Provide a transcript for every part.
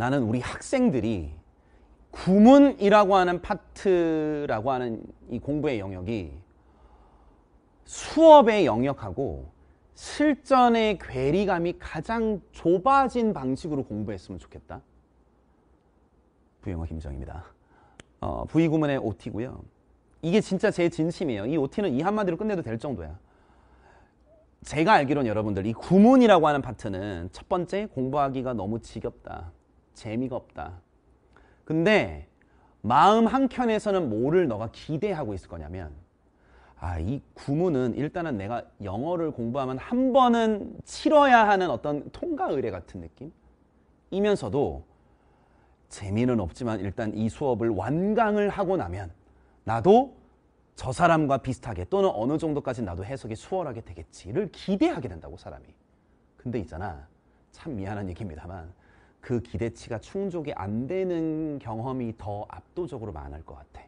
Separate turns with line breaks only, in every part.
나는 우리 학생들이 구문이라고 하는 파트라고 하는 이 공부의 영역이 수업의 영역하고 실전의 괴리감이 가장 좁아진 방식으로 공부했으면 좋겠다. 부영화 김정입니다. 어, 부의구문의 OT고요. 이게 진짜 제 진심이에요. 이 OT는 이 한마디로 끝내도 될 정도야. 제가 알기로는 여러분들 이 구문이라고 하는 파트는 첫 번째 공부하기가 너무 지겹다. 재미가 없다. 근데 마음 한켠에서는 뭐를 너가 기대하고 있을 거냐면 아, 이 구문은 일단은 내가 영어를 공부하면 한 번은 치러야 하는 어떤 통과 의례 같은 느낌? 이면서도 재미는 없지만 일단 이 수업을 완강을 하고 나면 나도 저 사람과 비슷하게 또는 어느 정도까지 나도 해석이 수월하게 되겠지를 기대하게 된다고 사람이. 근데 있잖아. 참 미안한 얘기입니다만 그 기대치가 충족이 안 되는 경험이 더 압도적으로 많을 것 같아.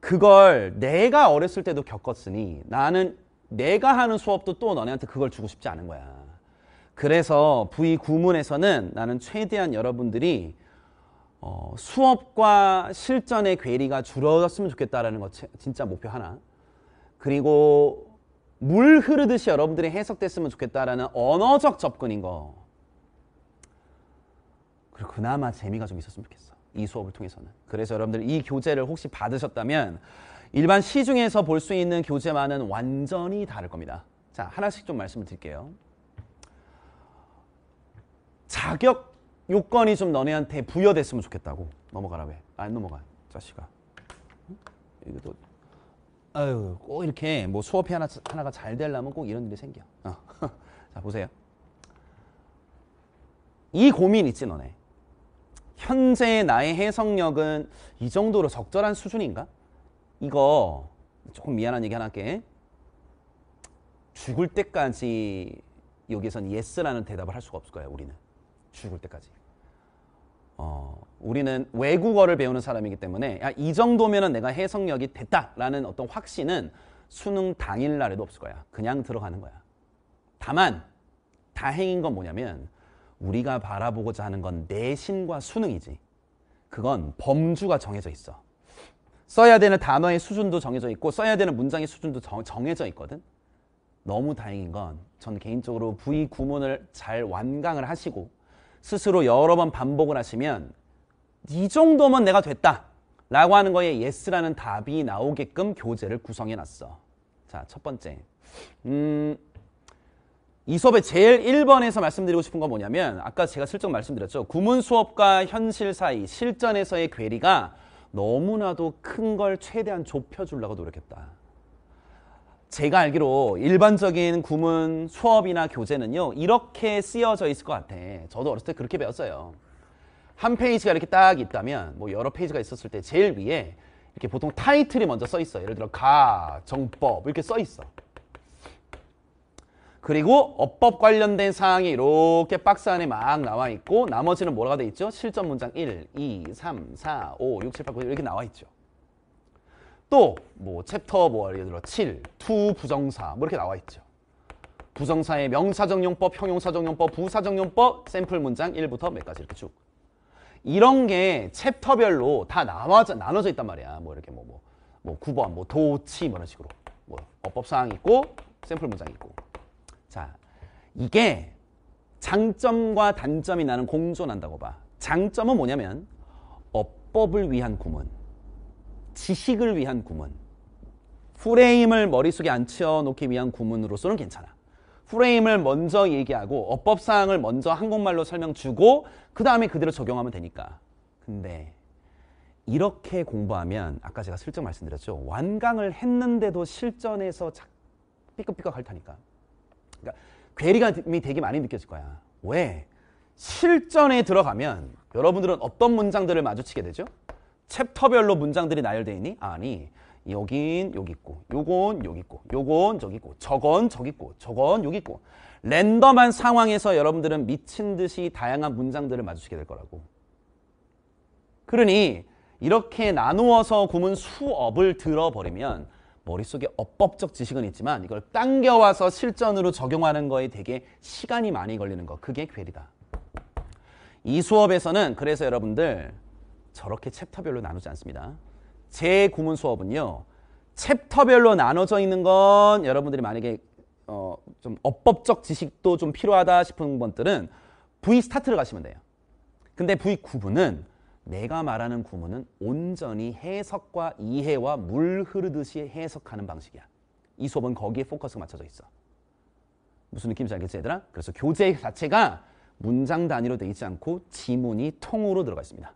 그걸 내가 어렸을 때도 겪었으니 나는 내가 하는 수업도 또 너네한테 그걸 주고 싶지 않은 거야. 그래서 V 구문에서는 나는 최대한 여러분들이 어, 수업과 실전의 괴리가 줄어졌으면 좋겠다라는 것 진짜 목표 하나. 그리고 물 흐르듯이 여러분들이 해석됐으면 좋겠다라는 언어적 접근인 거. 그리고 그나마 재미가 좀 있었으면 좋겠어. 이 수업을 통해서는. 그래서 여러분들 이 교재를 혹시 받으셨다면 일반 시중에서 볼 수 있는 교재만은 완전히 다를 겁니다. 자, 하나씩 좀 말씀을 드릴게요. 자격 요건이 좀 너네한테 부여됐으면 좋겠다고. 넘어가라 왜? 아, 안 넘어가. 자식아. 이것도 아유, 꼭 이렇게 뭐 수업이 하나 하나가 잘 되려면 꼭 이런 일이 생겨. 어. 자, 보세요. 이 고민 있지 너네. 현재 나의 해석력은 이 정도로 적절한 수준인가? 이거 조금 미안한 얘기 하나 할게. 죽을 때까지 여기선 예스라는 대답을 할 수가 없을 거예요. 우리는 죽을 때까지. 어, 우리는 외국어를 배우는 사람이기 때문에 야, 아, 이 정도면은 내가 해석력이 됐다라는 어떤 확신은 수능 당일 날에도 없을 거야. 그냥 들어가는 거야. 다만 다행인 건 뭐냐면 우리가 바라보고자 하는 건 내신과 수능이지. 그건 범주가 정해져 있어. 써야 되는 단어의 수준도 정해져 있고 써야 되는 문장의 수준도 정, 해져 있거든. 너무 다행인 건 전 개인적으로 부의 구문을 잘 완강을 하시고 스스로 여러 번 반복을 하시면 이 정도면 내가 됐다 라고 하는 거에 예스라는 답이 나오게끔 교재를 구성해 놨어. 자, 첫 번째. 음, 이 수업의 제일 1번에서 말씀드리고 싶은 건 뭐냐면 아까 제가 슬쩍 말씀드렸죠. 구문 수업과 현실 사이, 실전에서의 괴리가 너무나도 큰 걸 최대한 좁혀주려고 노력했다. 제가 알기로 일반적인 구문 수업이나 교재는요. 이렇게 쓰여져 있을 것 같아. 저도 어렸을 때 그렇게 배웠어요. 한 페이지가 이렇게 딱 있다면 뭐 여러 페이지가 있었을 때 제일 위에 이렇게 보통 타이틀이 먼저 써 있어. 예를 들어 가, 정법 이렇게 써 있어. 그리고 어법 관련된 사항이 이렇게 박스 안에 막 나와 있고 나머지는 뭐라고돼 있죠? 실전 문장 1, 2, 3, 4, 5, 6, 7, 8, 9 이렇게 나와 있죠. 또 뭐 챕터 뭐 예를 들어 7, 투 부정사 뭐 이렇게 나와 있죠. 부정사의 명사정용법, 형용사정용법, 부사정용법, 샘플 문장 1부터 몇 가지 이렇게 쭉. 이런 게 챕터별로 다 나눠져, 나눠져 있단 말이야. 뭐 이렇게 뭐, 뭐, 뭐 9번, 뭐 도치 뭐 이런 식으로. 뭐 어법사항 있고 샘플 문장 있고. 자, 이게 장점과 단점이 나는 공존한다고 봐. 장점은 뭐냐면 어법을 위한 구문, 지식을 위한 구문, 프레임을 머릿속에 앉혀놓기 위한 구문으로서는 괜찮아. 프레임을 먼저 얘기하고 어법사항을 먼저 한국말로 설명 주고 그 다음에 그대로 적용하면 되니까. 근데 이렇게 공부하면 아까 제가 슬쩍 말씀드렸죠. 완강을 했는데도 실전에서 삐걱삐걱 할테니까 그러니까 괴리감이 되게 많이 느껴질 거야. 왜? 실전에 들어가면 여러분들은 어떤 문장들을 마주치게 되죠? 챕터별로 문장들이 나열되어 있니? 아니. 여긴 여기 있고 요건 여기 있고 요건 저기 있고 저건 저기 있고 저건 여기 있고 랜덤한 상황에서 여러분들은 미친 듯이 다양한 문장들을 마주치게 될 거라고 그러니 이렇게 나누어서 구문 수업을 들어버리면 머릿속에 어법적 지식은 있지만 이걸 당겨와서 실전으로 적용하는 거에 되게 시간이 많이 걸리는 거 그게 괴리다 이 수업에서는 그래서 여러분들 저렇게 챕터별로 나누지 않습니다 제 구문 수업은요 챕터별로 나눠져 있는 건 여러분들이 만약에 어, 좀 어법적 지식도 좀 필요하다 싶은 분들은 V 스타트를 가시면 돼요 근데 V 구분은 내가 말하는 구문은 온전히 해석과 이해와 물 흐르듯이 해석하는 방식이야. 이 수업은 거기에 포커스가 맞춰져 있어. 무슨 느낌인지 알겠지 얘들아? 그래서 교재 자체가 문장 단위로 되어 있지 않고 지문이 통으로 들어가 있습니다.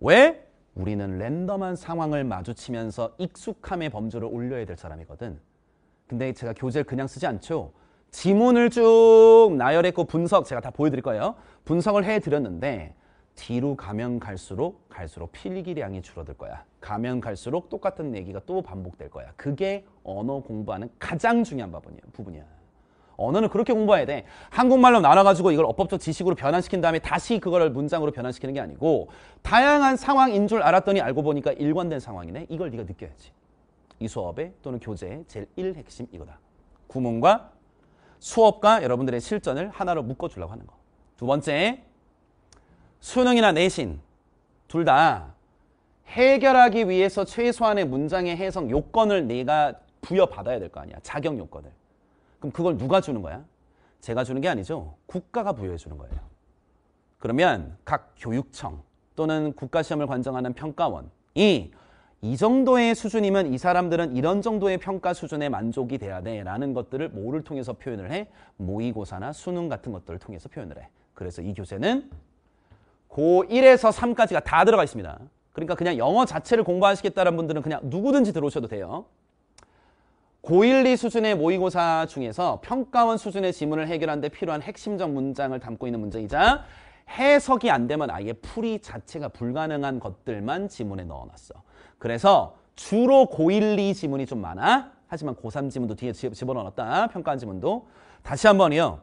왜? 우리는 랜덤한 상황을 마주치면서 익숙함의 범주를 올려야 될 사람이거든. 근데 제가 교재를 그냥 쓰지 않죠. 지문을 쭉 나열했고 분석 제가 다 보여드릴 거예요. 분석을 해드렸는데 뒤로 가면 갈수록 갈수록 필기량이 줄어들 거야. 가면 갈수록 똑같은 얘기가 또 반복될 거야. 그게 언어 공부하는 가장 중요한 부분이야. 언어는 그렇게 공부해야 돼. 한국말로 나눠가지고 이걸 어법적 지식으로 변환시킨 다음에 다시 그거를 문장으로 변환시키는 게 아니고 다양한 상황인 줄 알았더니 알고 보니까 일관된 상황이네. 이걸 네가 느껴야지. 이 수업에 또는 교재의 제일 1 핵심 이거다. 구문과 수업과 여러분들의 실전을 하나로 묶어주려고 하는 거. 두 번째, 수능이나 내신 둘 다 해결하기 위해서 최소한의 문장의 해석 요건을 내가 부여받아야 될 거 아니야. 자격 요건을. 그럼 그걸 누가 주는 거야? 제가 주는 게 아니죠. 국가가 부여해 주는 거예요. 그러면 각 교육청 또는 국가시험을 관정하는 평가원이 이 정도의 수준이면 이 사람들은 이런 정도의 평가 수준에 만족이 돼야 돼 라는 것들을 뭐를 통해서 표현을 해? 모의고사나 수능 같은 것들을 통해서 표현을 해. 그래서 이 교재는 고1에서 3까지가 다 들어가 있습니다. 그러니까 그냥 영어 자체를 공부하시겠다는 분들은 그냥 누구든지 들어오셔도 돼요. 고1, 2 수준의 모의고사 중에서 평가원 수준의 지문을 해결하는 데 필요한 핵심적 문장을 담고 있는 문제이자 해석이 안 되면 아예 풀이 자체가 불가능한 것들만 지문에 넣어놨어. 그래서 주로 고1, 2 지문이 좀 많아. 하지만 고3 지문도 뒤에 집어넣었다. 평가한 지문도. 다시 한번이요.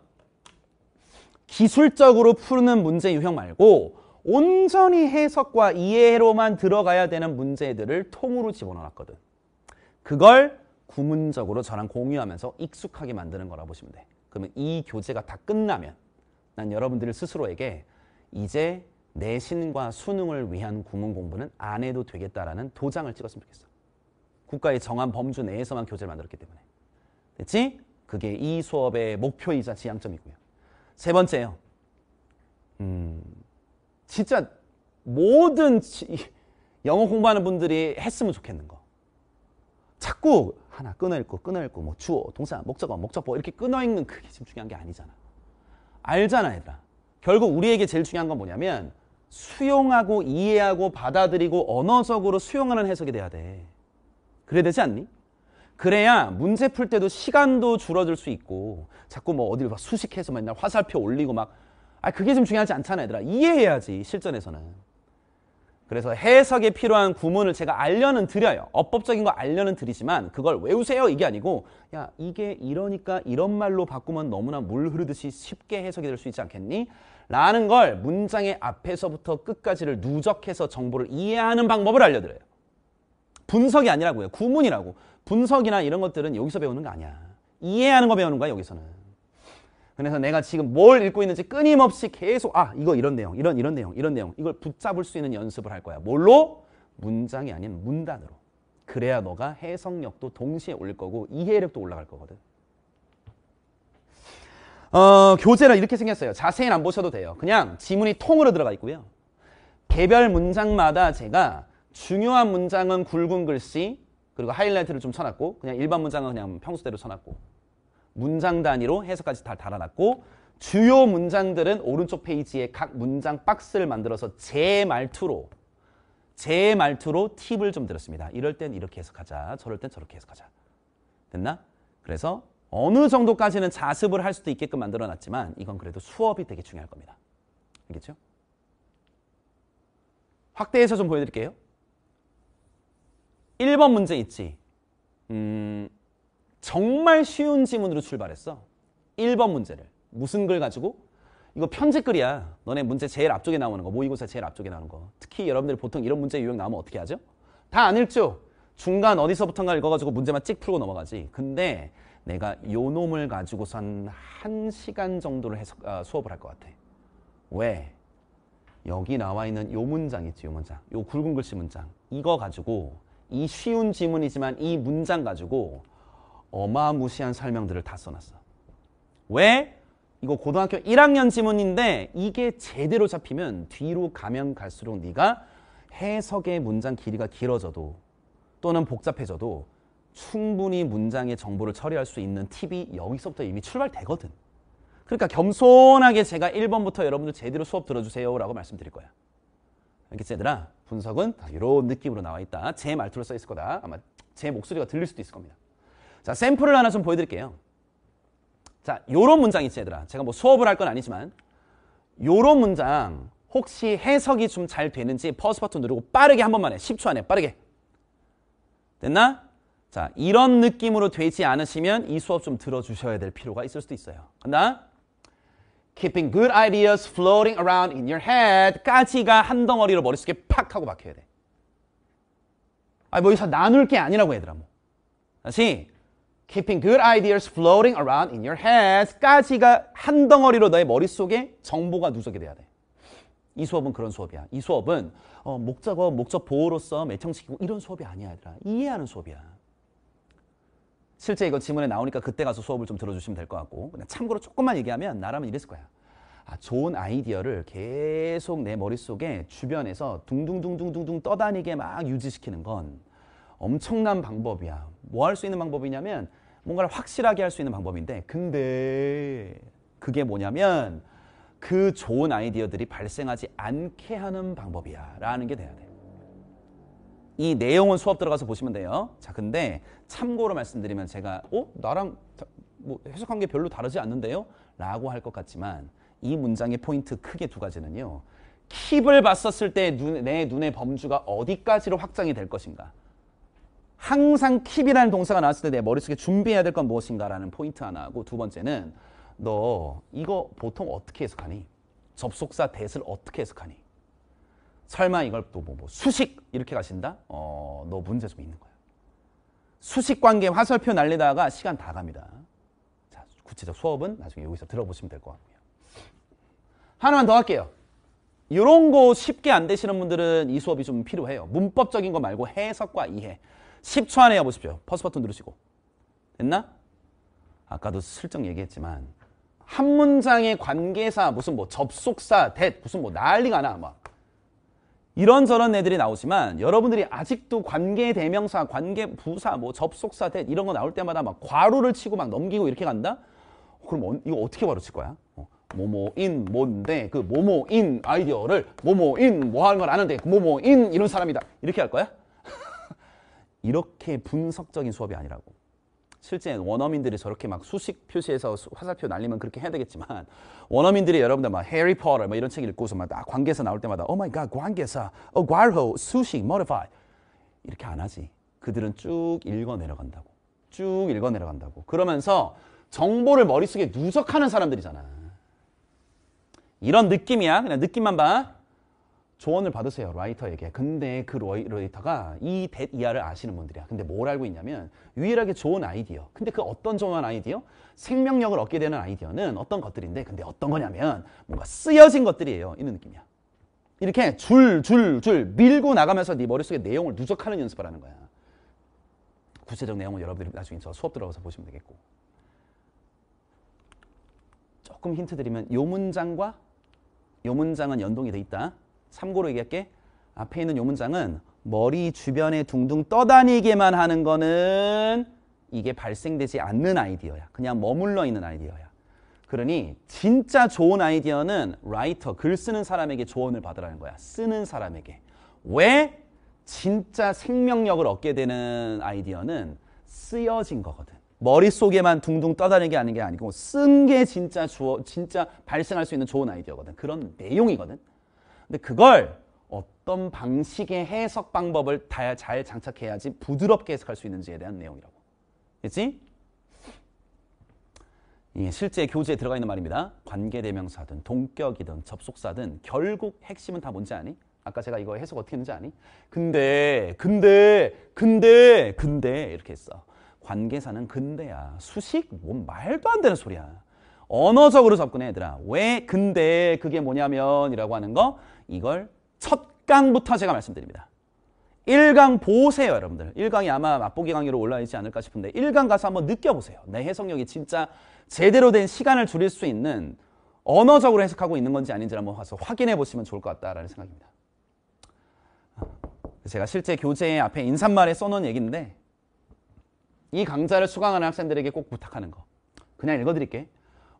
기술적으로 푸는 문제 유형 말고 온전히 해석과 이해로만 들어가야 되는 문제들을 통으로 집어넣었거든. 그걸 구문적으로 저랑 공유하면서 익숙하게 만드는 거라 고 보시면 돼. 그러면 이 교재가 다 끝나면 난 여러분들 스스로에게 이제 내신과 수능을 위한 구문 공부는 안 해도 되겠다라는 도장을 찍었으면 좋겠어. 국가의 정한 범주 내에서만 교재를 만들었기 때문에. 됐지? 그게 이 수업의 목표이자 지향점이고요. 세 번째요. 음, 진짜 모든 영어 공부하는 분들이 했으면 좋겠는 거. 자꾸 하나 끊어 읽고 끊어 읽고 뭐 주어, 동사, 목적어, 목적어 이렇게 끊어 읽는 그게 지금 중요한 게 아니잖아. 알잖아, 얘들아. 결국 우리에게 제일 중요한 건 뭐냐면 수용하고 이해하고 받아들이고 언어적으로 수용하는 해석이 돼야 돼. 그래야 되지 않니? 그래야 문제 풀 때도 시간도 줄어들 수 있고 자꾸 뭐 어딜 막 수식해서 맨날 화살표 올리고 막아 그게 좀 중요하지 않잖아 얘들아 이해해야지 실전에서는 그래서 해석에 필요한 구문을 제가 알려는 드려요 어법적인 거 알려는 드리지만 그걸 외우세요 이게 아니고 야 이게 이러니까 이런 말로 바꾸면 너무나 물 흐르듯이 쉽게 해석이 될 수 있지 않겠니? 라는 걸 문장의 앞에서부터 끝까지를 누적해서 정보를 이해하는 방법을 알려드려요 분석이 아니라고요 구문이라고 분석이나 이런 것들은 여기서 배우는 거 아니야 이해하는 거 배우는 거야 여기서는 그래서 내가 지금 뭘 읽고 있는지 끊임없이 계속 아 이거 이런 내용 이런 이런 내용 이런 내용 이걸 붙잡을 수 있는 연습을 할 거야 뭘로? 문장이 아닌 문단으로 그래야 너가 해석력도 동시에 올릴 거고 이해력도 올라갈 거거든 어, 교재는 이렇게 생겼어요 자세히는 안 보셔도 돼요 그냥 지문이 통으로 들어가 있고요 개별 문장마다 제가 중요한 문장은 굵은 글씨 그리고 하이라이트를 좀 쳐놨고 그냥 일반 문장은 그냥 평소대로 쳐놨고 문장 단위로 해석까지 다 달아놨고 주요 문장들은 오른쪽 페이지에 각 문장 박스를 만들어서 제 말투로 제 말투로 팁을 좀 드렸습니다. 이럴 땐 이렇게 해석하자. 저럴 땐 저렇게 해석하자. 됐나? 그래서 어느 정도까지는 자습을 할 수도 있게끔 만들어놨지만 이건 그래도 수업이 되게 중요할 겁니다. 알겠죠? 확대해서 좀 보여드릴게요. 1번 문제 있지. 음, 정말 쉬운 지문으로 출발했어. 1번 문제를. 무슨 글 가지고? 이거 편집글이야. 너네 문제 제일 앞쪽에 나오는 거. 모의고사 제일 앞쪽에 나오는 거. 특히 여러분들 보통 이런 문제 유형 나오면 어떻게 하죠? 다 안 읽죠? 중간 어디서부터인가 읽어가지고 문제만 찍 풀고 넘어가지. 근데 내가 요 놈을 가지고선한시간 정도를 해서 아, 수업을 할 것 같아. 왜? 여기 나와 있는 요 문장 있지, 요 문장. 요 굵은 글씨 문장. 이거 가지고 이 쉬운 지문이지만 이 문장 가지고 어마무시한 설명들을 다 써놨어. 왜? 이거 고등학교 1학년 지문인데 이게 제대로 잡히면 뒤로 가면 갈수록 네가 해석의 문장 길이가 길어져도 또는 복잡해져도 충분히 문장의 정보를 처리할 수 있는 팁이 여기서부터 이미 출발되거든. 그러니까 겸손하게 제가 1번부터 여러분들 제대로 수업 들어주세요 라고 말씀드릴 거야. 알겠지 얘들아? 분석은 이런 느낌으로 나와 있다. 제 말투로 써 있을 거다. 아마 제 목소리가 들릴 수도 있을 겁니다. 자, 샘플을 하나 좀 보여드릴게요. 자, 요런 문장 있지, 얘들아. 제가 뭐 수업을 할 건 아니지만, 요런 문장, 혹시 해석이 좀 잘 되는지 퍼스 버튼 누르고 빠르게 한 번만 해. 10초 안에 빠르게. 됐나? 자, 이런 느낌으로 되지 않으시면 이 수업 좀 들어주셔야 될 필요가 있을 수도 있어요. 간다? Keeping good ideas floating around in your head 까지가 한 덩어리로 머릿속에 팍 하고 박혀야 돼. 아뭐 여기서 나눌 게 아니라고 얘들아. 뭐. 다시 keeping good ideas floating around in your h e a d 까지가한 덩어리로 너의 머릿속에 정보가 누적이 돼야 돼. 이 수업은 그런 수업이야. 이 수업은 어, 목적어, 목적 보호로서 매칭시키고 이런 수업이 아니야, 얘들아. 이해하는 수업이야. 실제 이거 지문에 나오니까 그때 가서 수업을 좀 들어주시면 될 것 같고 그냥 참고로 조금만 얘기하면 나라면 이랬을 거야. 아, 좋은 아이디어를 계속 내 머릿속에 주변에서 둥둥둥둥둥둥 떠다니게 막 유지시키는 건 엄청난 방법이야. 뭐 할 수 있는 방법이냐면 뭔가를 확실하게 할 수 있는 방법인데 근데 그게 뭐냐면 그 좋은 아이디어들이 발생하지 않게 하는 방법이야 라는 게 돼야 돼. 이 내용은 수업 들어가서 보시면 돼요. 자, 근데 참고로 말씀드리면 제가 어? 나랑 뭐 해석한 게 별로 다르지 않는데요? 라고 할 것 같지만 이 문장의 포인트 크게 두 가지는요. 킵을 봤었을 때 눈, 내 눈의 범주가 어디까지로 확장이 될 것인가 항상 킵이라는 동사가 나왔을 때 내 머릿속에 준비해야 될 건 무엇인가라는 포인트 하나고 두 번째는 너 이거 보통 어떻게 해석하니? 접속사 대을 어떻게 해석하니? 설마 이걸 또뭐 뭐 수식 이렇게 가신다? 어, 너 문제 좀 있는 거야. 수식 관계 화살표 날리다가 시간 다 갑니다. 자, 구체적 수업은 나중에 여기서 들어보시면 될 것 같고요. 하나만 더 할게요. 이런 거 쉽게 안 되시는 분들은 이 수업이 좀 필요해요. 문법적인 거 말고 해석과 이해. 10초 안에 해보십시오. 퍼스 버튼 누르시고. 됐나? 아까도 슬쩍 얘기했지만 한 문장의 관계사, 무슨 뭐 접속사, 대 무슨 뭐 난리가 나. 막. 이런저런 애들이 나오지만 여러분들이 아직도 관계 대명사, 관계 부사, 뭐 접속사, 대 이런 거 나올 때마다 막 괄호를 치고 막 넘기고 이렇게 간다? 어, 그럼 어, 이거 어떻게 바로 칠 거야? 어. 모모인 뭔데 그 모모인 아이디어를 모모인 뭐 하는 걸 아는데 그 모모인 이런 사람이다 이렇게 할 거야? 이렇게 분석적인 수업이 아니라고. 실제 원어민들이 저렇게 막 수식 표시해서 화살표 날리면 그렇게 해야 되겠지만 원어민들이 여러분들 막 해리포터 막 이런 책 읽고서 막 관계사 나올 때마다 오 마이 갓 관계사 어 괄호 수식 m o d i 이렇게 안 하지 그들은 쭉 읽어 내려간다고 쭉 읽어 내려간다고 그러면서 정보를 머릿속에 누적하는 사람들이잖아 이런 느낌이야 그냥 느낌만 봐 조언을 받으세요 라이터에게 근데 그 라이터가 이 대 이하를 아시는 분들이야 근데 뭘 알고 있냐면 유일하게 좋은 아이디어 근데 그 어떤 좋은 아이디어? 생명력을 얻게 되는 아이디어는 어떤 것들인데 근데 어떤 거냐면 뭔가 쓰여진 것들이에요 이런 느낌이야 이렇게 줄 줄, 줄 밀고 나가면서 네 머릿속에 내용을 누적하는 연습을 하는 거야 구체적 내용은 여러분들이 나중에 저 수업 들어가서 보시면 되겠고 조금 힌트 드리면 요 문장과 요 문장은 연동이 돼 있다 참고로 얘기할게. 앞에 있는 요 문장은 머리 주변에 둥둥 떠다니게만 하는 거는 이게 발생되지 않는 아이디어야. 그냥 머물러 있는 아이디어야. 그러니 진짜 좋은 아이디어는 라이터, 글 쓰는 사람에게 조언을 받으라는 거야. 쓰는 사람에게. 왜? 진짜 생명력을 얻게 되는 아이디어는 쓰여진 거거든. 머릿속에만 둥둥 떠다니게 하는 게 아니고 쓴 게 진짜 주어, 진짜 발생할 수 있는 좋은 아이디어거든. 그런 내용이거든. 근데 그걸 어떤 방식의 해석 방법을 다 잘 장착해야지 부드럽게 해석할 수 있는지에 대한 내용이라고. 그치? 예, 실제 교재에 들어가 있는 말입니다. 관계대명사든 동격이든 접속사든 결국 핵심은 다 뭔지 아니? 아까 제가 이거 해석 어떻게 했는지 아니? 근데, 근데, 근데, 근데 이렇게 했어. 관계사는 근데야. 수식? 뭔 말도 안 되는 소리야. 언어적으로 접근해 얘들아. 왜 근데 그게 뭐냐면 이라고 하는 거 이걸 첫 강부터 제가 말씀드립니다. 1강 보세요 여러분들 1강이 아마 맛보기 강의로 올라오지 않을까 싶은데 1강 가서 한번 느껴보세요 내 해석력이 진짜 제대로 된 시간을 줄일 수 있는 언어적으로 해석하고 있는 건지 아닌지 한번 와서 확인해 보시면 좋을 것 같다라는 생각입니다 제가 실제 교재 앞에 인사말에 써놓은 얘기인데 이 강좌를 수강하는 학생들에게 꼭 부탁하는 거 그냥 읽어드릴게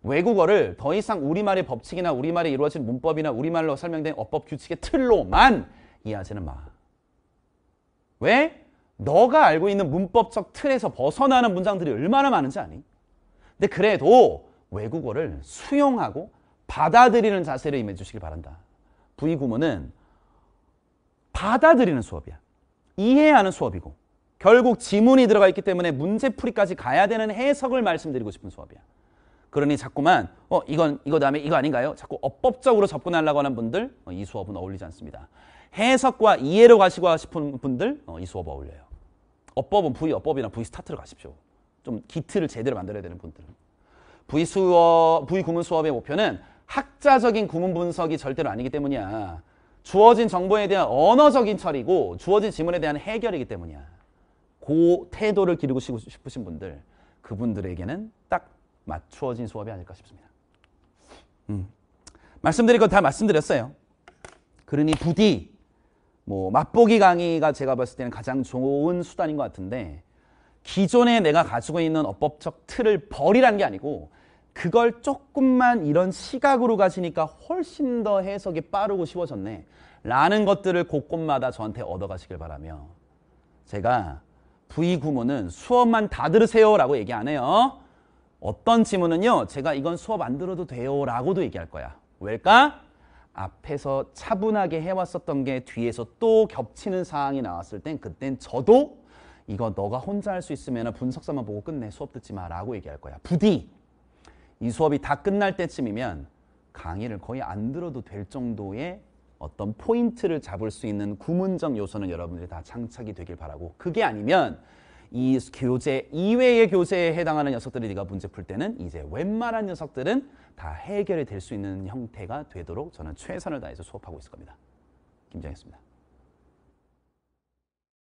외국어를 더 이상 우리말의 법칙이나 우리말에 이루어진 문법이나 우리말로 설명된 어법 규칙의 틀로만 이해하지는 마. 왜? 너가 알고 있는 문법적 틀에서 벗어나는 문장들이 얼마나 많은지 아니? 근데 그래도 외국어를 수용하고 받아들이는 자세를 임해 주시길 바란다. 부의 구문은 받아들이는 수업이야. 이해하는 수업이고 결국 지문이 들어가 있기 때문에 문제풀이까지 가야 되는 해석을 말씀드리고 싶은 수업이야. 그러니 자꾸만 어 이건 이거 다음에 이거 아닌가요? 자꾸 어법적으로 접근하려고 하는 분들 어, 이 수업은 어울리지 않습니다. 해석과 이해로 가시고 싶은 분들 어, 이 수업 어울려요. 어법은 V 어법이나 V 스타트로 가십시오. 좀 기틀을 제대로 만들어야 되는 분들은. V 수업, V 구문 수업의 목표는 학자적인 구문 분석이 절대로 아니기 때문이야. 주어진 정보에 대한 언어적인 처리고 주어진 지문에 대한 해결이기 때문이야. 그 태도를 기르고 싶으신 분들, 그분들에게는 딱 맞추어진 수업이 아닐까 싶습니다. 음. 말씀드릴 건다 말씀드렸어요. 그러니 부디 뭐 맛보기 강의가 제가 봤을 때는 가장 좋은 수단인 것 같은데 기존에 내가 가지고 있는 어법적 틀을 버리라는 게 아니고 그걸 조금만 이런 시각으로 가시니까 훨씬 더 해석이 빠르고 쉬워졌네 라는 것들을 곳곳마다 저한테 얻어가시길 바라며 제가 부의 구문은 수업만 다 들으세요 라고 얘기 안 해요 어떤 질문은요 제가 이건 수업 안 들어도 돼요 라고도 얘기할 거야 왜일까? 앞에서 차분하게 해왔었던 게 뒤에서 또 겹치는 사항이 나왔을 땐 그땐 저도 이거 너가 혼자 할 수 있으면 분석서만 보고 끝내 수업 듣지 마 라고 얘기할 거야 부디 이 수업이 다 끝날 때쯤이면 강의를 거의 안 들어도 될 정도의 어떤 포인트를 잡을 수 있는 구문적 요소는 여러분들이 다 장착이 되길 바라고 그게 아니면 이 교재 이외의 교재에 해당하는 녀석들을 네가 문제 풀 때는 이제 웬만한 녀석들은 다 해결이 될 수 있는 형태가 되도록 저는 최선을 다해서 수업하고 있을 겁니다. 김장했습니다.